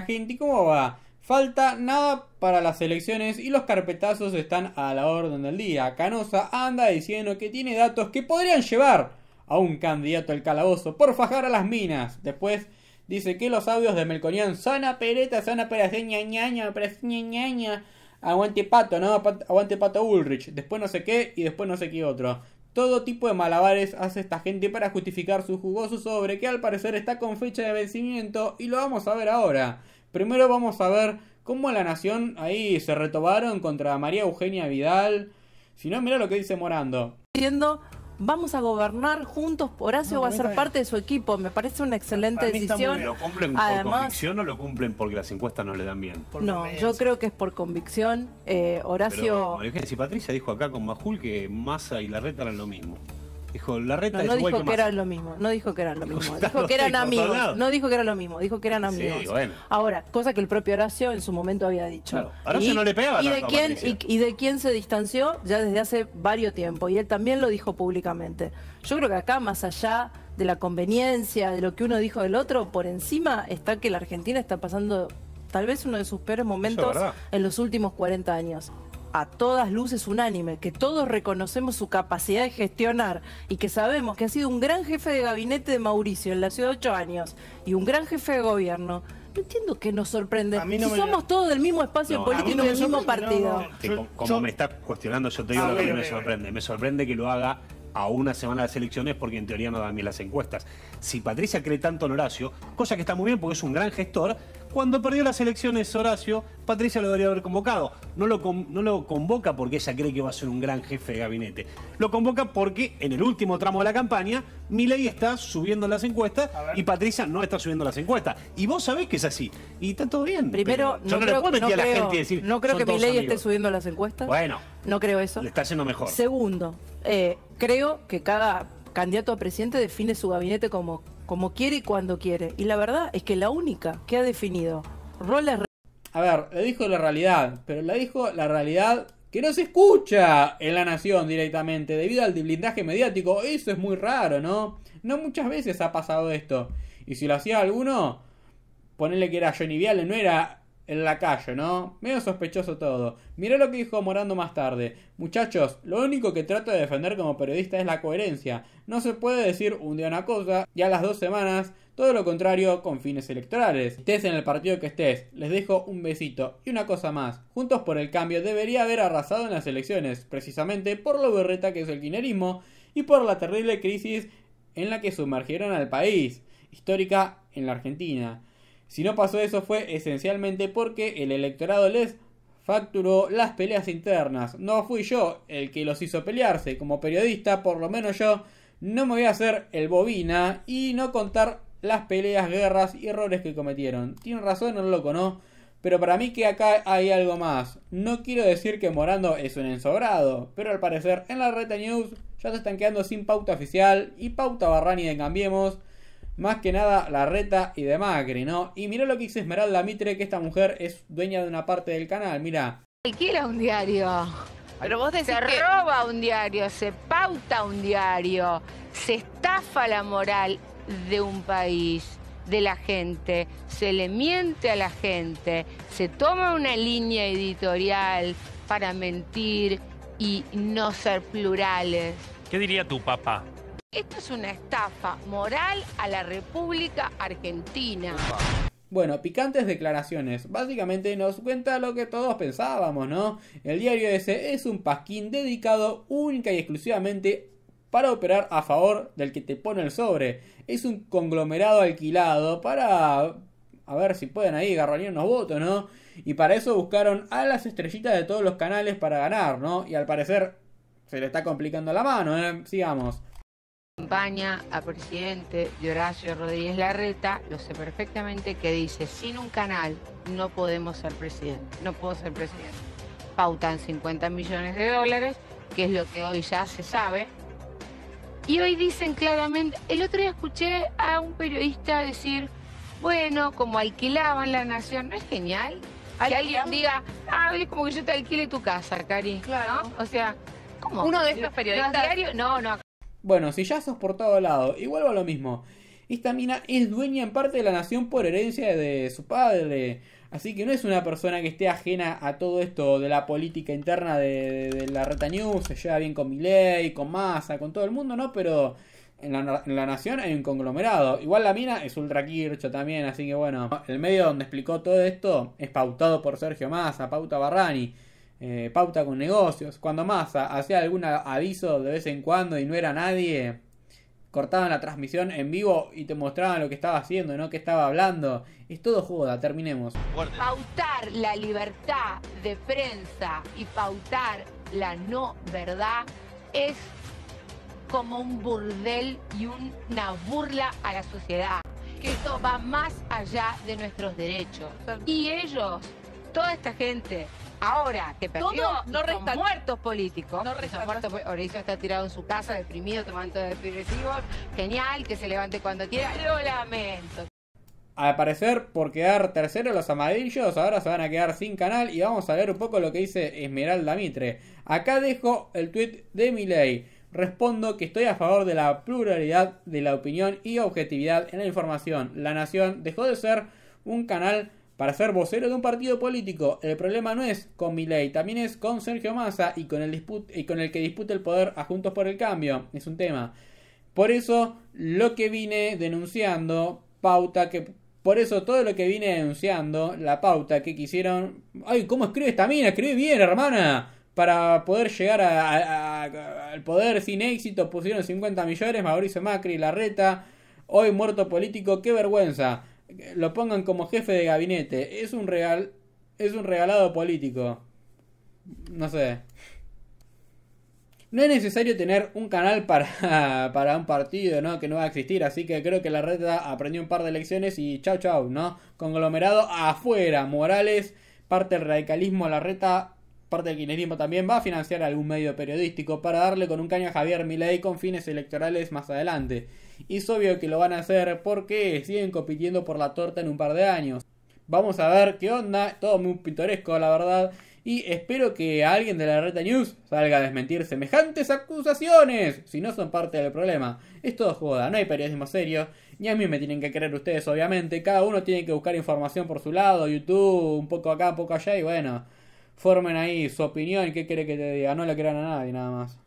gente. ¿Y cómo va? Falta nada para las elecciones y los carpetazos están a la orden del día. Canosa anda diciendo que tiene datos que podrían llevar a un candidato al calabozo por fajar a las minas. Después dice que los audios de Melconian Son pereta, sana pereta, ñaña, ñaña, aguante pato, ¿no? Aguante pato Ulrich. Después no sé qué y después no sé qué otro. Todo tipo de malabares hace esta gente para justificar su jugoso sobre que al parecer está con fecha de vencimiento y lo vamos a ver ahora. Primero vamos a ver cómo la nación ahí se retobaron contra María Eugenia Vidal. Si no, mira lo que dice Morando vamos a gobernar juntos, Horacio va a ser parte de su equipo, me parece una excelente decisión. ¿Lo cumplen por convicción o lo cumplen porque las encuestas no le dan bien? No, yo creo que es por convicción. Eh, Horacio... Pero, María si Patricia dijo acá con Majul que Massa y Larreta eran lo mismo. Dijo, la reta no, no dijo que, eran lo mismo, no dijo que eran lo mismo, dijo que eran amigos, no dijo que era lo mismo, dijo que eran amigos. Ahora, cosa que el propio Horacio en su momento había dicho. Horacio y, no le pegaba. de, quién, y, y, de quién se distanció ya desde hace varios tiempo, y él también lo dijo públicamente. Yo creo que acá, más allá de la conveniencia, de lo que uno dijo del otro, por encima está que la Argentina está pasando tal vez uno de sus peores momentos en los últimos 40 años a todas luces unánime, que todos reconocemos su capacidad de gestionar y que sabemos que ha sido un gran jefe de gabinete de Mauricio en la ciudad de ocho años y un gran jefe de gobierno, no entiendo qué nos sorprende. si somos todos del mismo espacio político y del mismo partido. como me está cuestionando, yo te digo ah, lo que me sorprende. Me sorprende que lo haga a una semana de las elecciones porque en teoría no dan bien las encuestas. Si Patricia cree tanto en Horacio, cosa que está muy bien porque es un gran gestor, cuando perdió las elecciones Horacio, Patricia lo debería haber convocado. No lo, convoca porque ella cree que va a ser un gran jefe de gabinete. Lo convoca porque en el último tramo de la campaña, Milei está subiendo las encuestas y Patricia no está subiendo las encuestas. Y vos sabés que es así. Y está todo bien. Primero, yo no, creo, puedo mentir a la gente y decir. No creo que Milei esté subiendo las encuestas. Bueno. No creo eso. Le está haciendo mejor. Segundo, eh, creo que cada candidato a presidente define su gabinete como como quiere y cuando quiere. Y la verdad es que la única que ha definido roles... A ver, le dijo la realidad, pero le dijo la realidad que no se escucha en la nación directamente debido al blindaje mediático. Eso es muy raro, ¿no? No muchas veces ha pasado esto. Y si lo hacía alguno, ponerle que era Johnny Viale, no era la calle, ¿no? Medio sospechoso todo. Mirá lo que dijo Morando más tarde. Muchachos, lo único que trato de defender como periodista es la coherencia. No se puede decir un día una cosa y a las dos semanas todo lo contrario con fines electorales. Estés en el partido que estés, les dejo un besito y una cosa más. Juntos por el cambio debería haber arrasado en las elecciones, precisamente por lo berreta que es el quinerismo y por la terrible crisis en la que sumergieron al país, histórica en la Argentina. Si no pasó eso fue esencialmente porque el electorado les facturó las peleas internas. No fui yo el que los hizo pelearse. Como periodista, por lo menos yo, no me voy a hacer el bobina y no contar las peleas, guerras y errores que cometieron. Tiene razón el loco, ¿no? Pero para mí que acá hay algo más. No quiero decir que Morando es un ensobrado, pero al parecer en la Reta News ya se están quedando sin pauta oficial y pauta Barrani de Cambiemos más que nada la reta y de Macri, ¿no? Y mirá lo que dice Esmeralda Mitre, que esta mujer es dueña de una parte del canal, mira. Alquila un diario. Pero vos decís se roba un diario, se pauta un diario, se estafa la moral de un país, de la gente, se le miente a la gente, se toma una línea editorial para mentir y no ser plurales. ¿Qué diría tu papá? Esto es una estafa moral a la República Argentina. Bueno, picantes declaraciones. Básicamente nos cuenta lo que todos pensábamos, ¿no? El diario ese es un pasquín dedicado única y exclusivamente para operar a favor del que te pone el sobre. Es un conglomerado alquilado para... A ver si pueden ahí agarrar unos votos, ¿no? Y para eso buscaron a las estrellitas de todos los canales para ganar, ¿no? Y al parecer se le está complicando la mano, ¿eh? Sigamos campaña a presidente de Horacio Rodríguez Larreta, lo sé perfectamente, que dice, sin un canal no podemos ser presidente, no puedo ser presidente. Pautan 50 millones de dólares, que es lo que hoy ya se sabe. Y hoy dicen claramente, el otro día escuché a un periodista decir, bueno, como alquilaban la nación, ¿no es genial? Que alguien diga, ah, es como que yo te alquile tu casa, Cari. Claro. O sea, ¿cómo? Uno de estos periodistas. Los diarios, no, no, bueno, si ya por todo lado, y vuelvo a lo mismo. Esta mina es dueña en parte de la nación por herencia de su padre. Así que no es una persona que esté ajena a todo esto de la política interna de, la Reta News. Se lleva bien con Milei, con Massa, con todo el mundo, ¿no? Pero en la, nación hay un conglomerado. Igual la mina es ultra kircho también. Así que bueno, el medio donde explicó todo esto es pautado por Sergio Massa, Pauta Barrani. Eh, pauta con negocios. Cuando Massa hacía algún aviso de vez en cuando y no era nadie, cortaban la transmisión en vivo y te mostraban lo que estaba haciendo, ¿no? Que estaba hablando. Es todo joda, terminemos. Pautar la libertad de prensa y pautar la no verdad es como un burdel y una burla a la sociedad. Que esto va más allá de nuestros derechos. Y ellos toda esta gente ahora que perdió no muertos políticos. No resta muertos, está tirado en su casa, deprimido, tomando depresivos. Genial, que se levante cuando quiera. Lo lamento. Al parecer, por quedar tercero los amarillos, ahora se van a quedar sin canal y vamos a ver un poco lo que dice Esmeralda Mitre. Acá dejo el tweet de Miley. Respondo que estoy a favor de la pluralidad de la opinión y objetividad en la información. La Nación dejó de ser un canal para ser vocero de un partido político. El problema no es con ley... también es con Sergio Massa y con el, y con el que disputa el poder a Juntos por el Cambio. Es un tema. Por eso lo que vine denunciando, pauta que... Por eso todo lo que vine denunciando, la pauta que quisieron... ¡Ay, cómo escribe esta mina! ¡Escribe bien, hermana! para poder llegar al poder sin éxito pusieron 50 millones, Mauricio Macri, Larreta, hoy muerto político, qué vergüenza lo pongan como jefe de gabinete. Es un real, es un regalado político. No sé. No es necesario tener un canal para, para un partido, ¿no? Que no va a existir. Así que creo que la reta aprendió un par de lecciones y chau chau, ¿no? Conglomerado afuera. Morales, parte del radicalismo, la reta parte del kirchnerismo también va a financiar algún medio periodístico para darle con un caño a Javier Milei con fines electorales más adelante. Y es obvio que lo van a hacer porque siguen compitiendo por la torta en un par de años. Vamos a ver qué onda, todo muy pintoresco la verdad. Y espero que alguien de la Reta News salga a desmentir semejantes acusaciones, si no son parte del problema. Es todo joda, no hay periodismo serio, ni a mí me tienen que creer ustedes obviamente, cada uno tiene que buscar información por su lado, YouTube, un poco acá, un poco allá y bueno, formen ahí su opinión, qué quiere que te diga, no le crean a nadie nada más.